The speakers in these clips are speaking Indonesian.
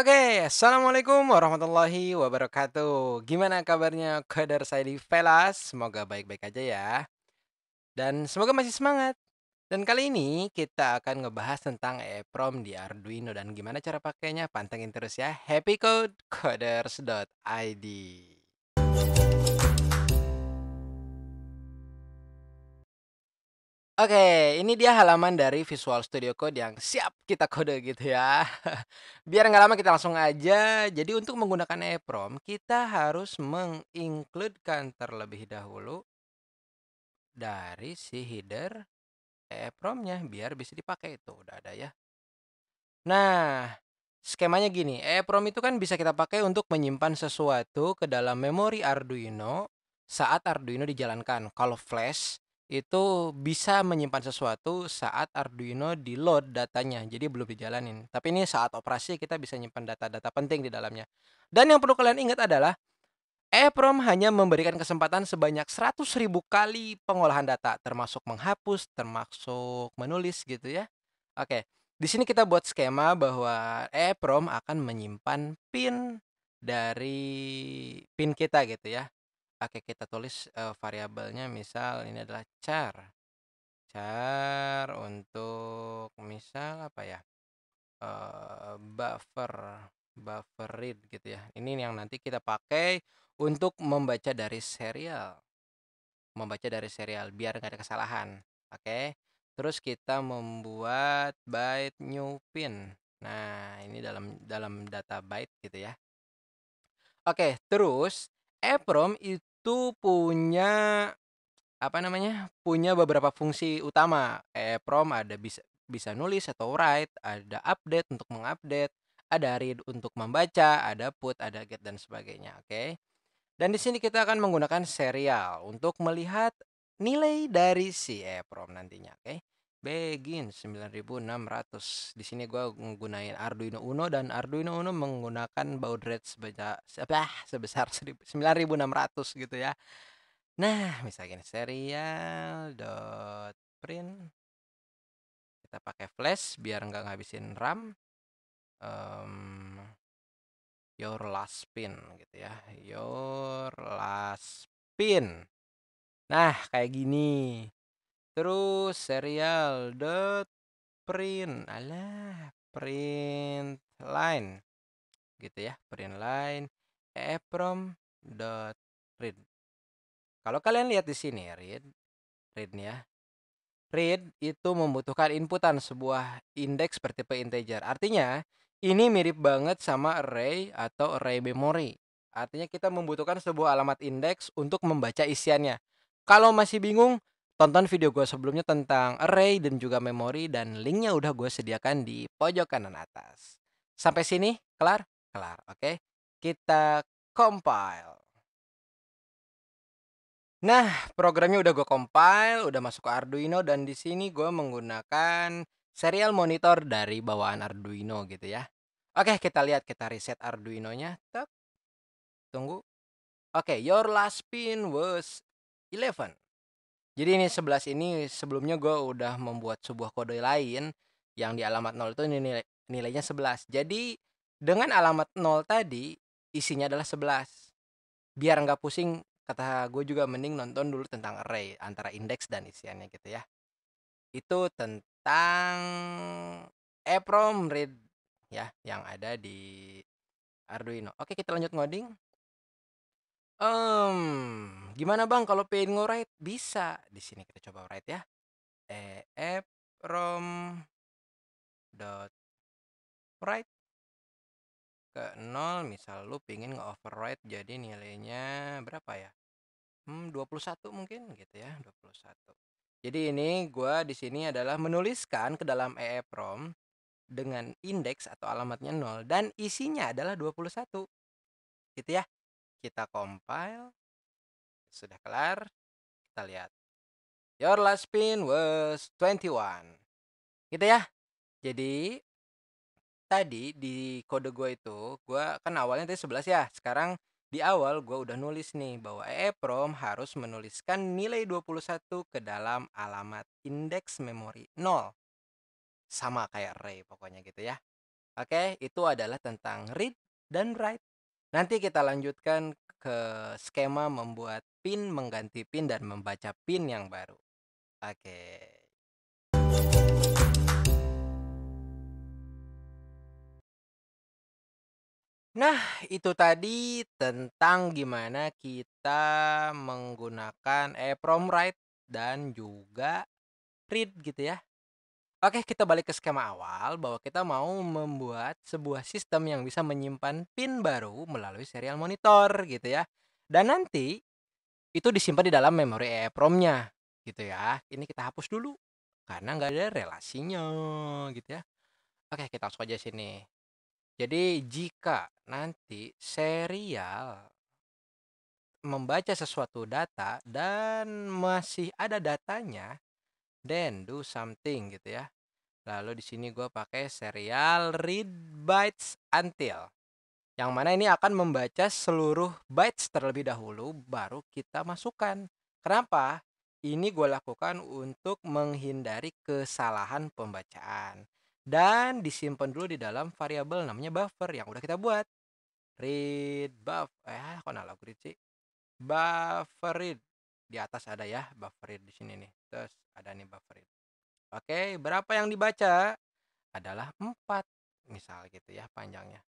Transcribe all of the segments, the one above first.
Oke, okay, Assalamualaikum warahmatullahi wabarakatuh Gimana kabarnya kader saya di Velas? Semoga baik-baik aja ya Dan semoga masih semangat Dan kali ini kita akan ngebahas tentang EEPROM di Arduino Dan gimana cara pakainya, pantengin terus ya Happy Code Coders.id Oke, ini dia halaman dari Visual Studio Code yang siap kita kode gitu ya. Biar nggak lama kita langsung aja. Jadi untuk menggunakan EEPROM, kita harus mengincludekan terlebih dahulu dari si header EEPROM-nya biar bisa dipakai itu. Udah ada ya. Nah, skemanya gini. EEPROM itu kan bisa kita pakai untuk menyimpan sesuatu ke dalam memori Arduino saat Arduino dijalankan. Kalau flash, itu bisa menyimpan sesuatu saat Arduino di load datanya jadi belum dijalanin tapi ini saat operasi kita bisa menyimpan data-data penting di dalamnya dan yang perlu kalian ingat adalah EEPROM hanya memberikan kesempatan sebanyak 100 kali pengolahan data termasuk menghapus termasuk menulis gitu ya oke di sini kita buat skema bahwa EEPROM akan menyimpan pin dari pin kita gitu ya Oke, kita tulis uh, variabelnya misal ini adalah char. Char untuk misal apa ya? uh, buffer, buffer read gitu ya. Ini yang nanti kita pakai untuk membaca dari serial. Membaca dari serial biar nggak ada kesalahan. Oke. Terus kita membuat byte new pin. Nah, ini dalam dalam data byte gitu ya. Oke, terus EPROM itu itu punya, apa namanya, punya beberapa fungsi utama. Kayak prom ada bisa bisa nulis atau write, ada update untuk mengupdate, ada read untuk membaca, ada put, ada get dan sebagainya, oke. Okay? Dan di sini kita akan menggunakan serial untuk melihat nilai dari si EPROM eh, nantinya, oke. Okay? Begin 9600. Di sini gua menggunakan Arduino Uno dan Arduino Uno menggunakan baud rate ah, sebesar ribu sebesar 9600 gitu ya. Nah, misalnya serial dot print kita pakai flash biar nggak ngabisin RAM. Um, your last pin gitu ya. Your last pin. Nah, kayak gini. Terus serial dot Print. Alah, print line. Gitu ya, print line. Eprom dot read. Kalau kalian lihat di sini read, read ya. Read itu membutuhkan inputan sebuah indeks bertipe integer. Artinya, ini mirip banget sama array atau array memory. Artinya kita membutuhkan sebuah alamat indeks untuk membaca isiannya. Kalau masih bingung, Tonton video gue sebelumnya tentang array dan juga memori dan linknya udah gue sediakan di pojok kanan atas. Sampai sini, kelar? Kelar, oke? Kita compile. Nah, programnya udah gue compile, udah masuk ke Arduino dan di sini gue menggunakan serial monitor dari bawaan Arduino gitu ya. Oke, kita lihat kita reset Arduino-nya. Tunggu. Oke, your last pin was 11. Jadi ini 11 ini sebelumnya gue udah membuat sebuah kode lain yang di alamat 0 itu nilai, nilainya 11. Jadi dengan alamat 0 tadi isinya adalah 11. Biar nggak pusing kata gue juga mending nonton dulu tentang array antara indeks dan isiannya gitu ya. Itu tentang EPROM read ya yang ada di Arduino. Oke kita lanjut ngoding. Um, Gimana bang kalau pengen nge-write Bisa. Di sini kita coba write ya. rom dot write ke nol misal lu pingin nge-override jadi nilainya berapa ya? Hmm, 21 mungkin gitu ya, 21. Jadi ini gua di sini adalah menuliskan ke dalam EEPROM dengan indeks atau alamatnya 0 dan isinya adalah 21. Gitu ya. Kita compile sudah kelar? Kita lihat. Your last pin was 21. Gitu ya. Jadi tadi di kode gue itu, gue kan awalnya tadi 11 ya. Sekarang di awal gue udah nulis nih bahwa EEPROM harus menuliskan nilai 21 ke dalam alamat indeks memori 0. Sama kayak array pokoknya gitu ya. Oke, itu adalah tentang read dan write. Nanti kita lanjutkan ke skema membuat pin, mengganti pin, dan membaca pin yang baru. Oke. Nah, itu tadi tentang gimana kita menggunakan EEPROM eh, write dan juga read gitu ya Oke, kita balik ke skema awal bahwa kita mau membuat sebuah sistem yang bisa menyimpan pin baru melalui serial monitor gitu ya. Dan nanti itu disimpan di dalam memori EEPROM-nya gitu ya. Ini kita hapus dulu karena nggak ada relasinya gitu ya. Oke, kita langsung aja sini. Jadi jika nanti serial membaca sesuatu data dan masih ada datanya then do something gitu ya. Lalu di sini gue pakai serial read bytes until. Yang mana ini akan membaca seluruh bytes terlebih dahulu baru kita masukkan. Kenapa? Ini gue lakukan untuk menghindari kesalahan pembacaan. Dan disimpan dulu di dalam variabel namanya buffer yang udah kita buat. Read buff. Eh, kok nalar sih? Buffer read di atas ada ya buffer di sini nih terus ada nih buffer oke berapa yang dibaca adalah empat misal gitu ya panjangnya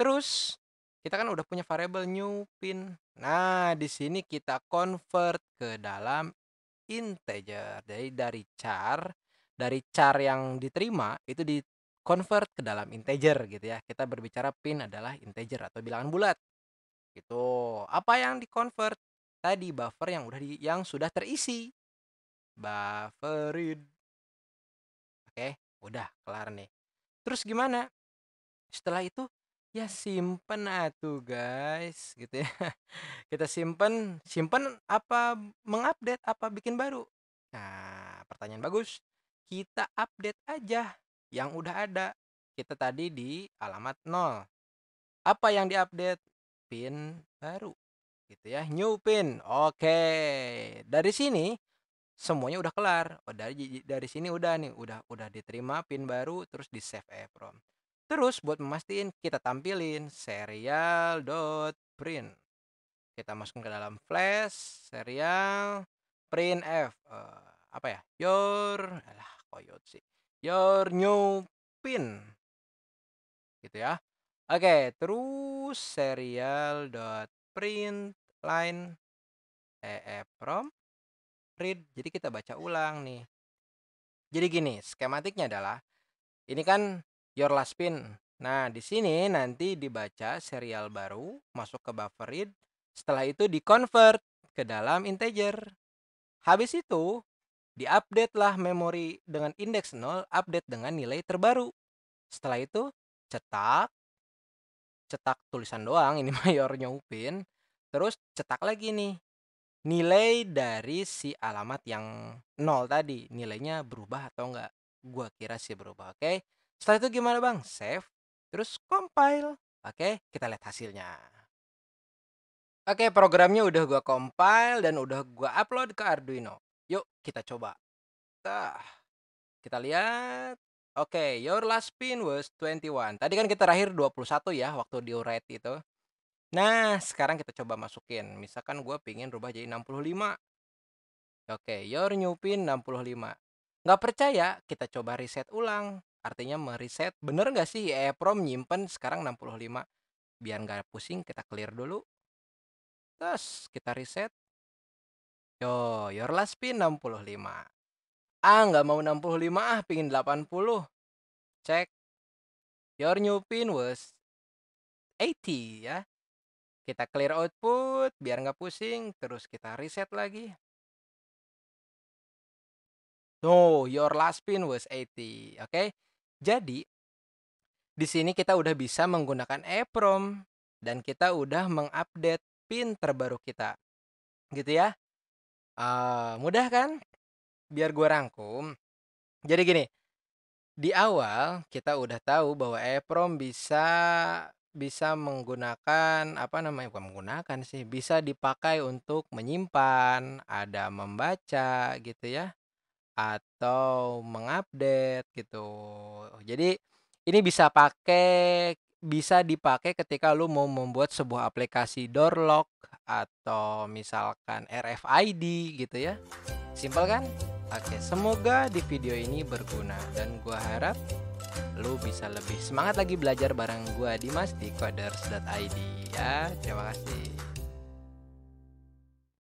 terus kita kan udah punya variable new pin nah di sini kita convert ke dalam integer jadi dari char dari char yang diterima itu di convert ke dalam integer gitu ya kita berbicara pin adalah integer atau bilangan bulat gitu apa yang di convert tadi buffer yang udah di, yang sudah terisi bufferin oke udah kelar nih terus gimana setelah itu ya simpen atuh guys gitu ya kita simpen simpen apa mengupdate apa bikin baru nah pertanyaan bagus kita update aja yang udah ada kita tadi di alamat 0 apa yang diupdate pin baru gitu ya new pin oke okay. dari sini semuanya udah kelar oh, dari dari sini udah nih udah udah diterima pin baru terus di save EEPROM terus buat memastikan kita tampilin serial dot print kita masukin ke dalam flash serial print f uh, apa ya your lah koyot sih your new pin gitu ya oke okay, terus serial dot print line EF from read. Jadi kita baca ulang nih. Jadi gini, skematiknya adalah ini kan your last pin. Nah, di sini nanti dibaca serial baru masuk ke buffer read. Setelah itu di-convert ke dalam integer. Habis itu diupdate lah memori dengan indeks 0, update dengan nilai terbaru. Setelah itu cetak cetak tulisan doang ini mayor nyupin Terus cetak lagi nih. Nilai dari si alamat yang nol tadi, nilainya berubah atau enggak? Gua kira sih berubah, oke. Okay? Setelah itu gimana, Bang? Save, terus compile. Oke, okay? kita lihat hasilnya. Oke, okay, programnya udah gua compile dan udah gua upload ke Arduino. Yuk, kita coba. Tah. Kita lihat. Oke, okay, your last pin was 21. Tadi kan kita terakhir 21 ya waktu di write itu. Nah, sekarang kita coba masukin. Misalkan gue pingin rubah jadi 65. Oke, your new pin 65. Nggak percaya, kita coba reset ulang. Artinya mereset. Bener nggak sih EEPROM eh, nyimpen sekarang 65? Biar nggak pusing, kita clear dulu. Terus kita reset. Yo, your last pin 65. Ah, nggak mau 65 ah, pingin 80. Cek. Your new pin was 80 ya. Kita clear output biar nggak pusing, terus kita reset lagi. No, your last pin was 80. Oke, okay? jadi di sini kita udah bisa menggunakan EEPROM dan kita udah mengupdate pin terbaru kita, gitu ya. Uh, mudah kan? Biar gue rangkum. Jadi gini, di awal kita udah tahu bahwa EEPROM bisa bisa menggunakan, apa namanya, bukan menggunakan sih, bisa dipakai untuk menyimpan, ada membaca gitu ya, atau mengupdate gitu. Jadi ini bisa pakai bisa dipakai ketika lu mau membuat sebuah aplikasi door lock atau misalkan RFID gitu ya. Simpel kan? Oke, semoga di video ini berguna dan gua harap lu bisa lebih semangat lagi belajar bareng gue Dimas di coders.id ya terima kasih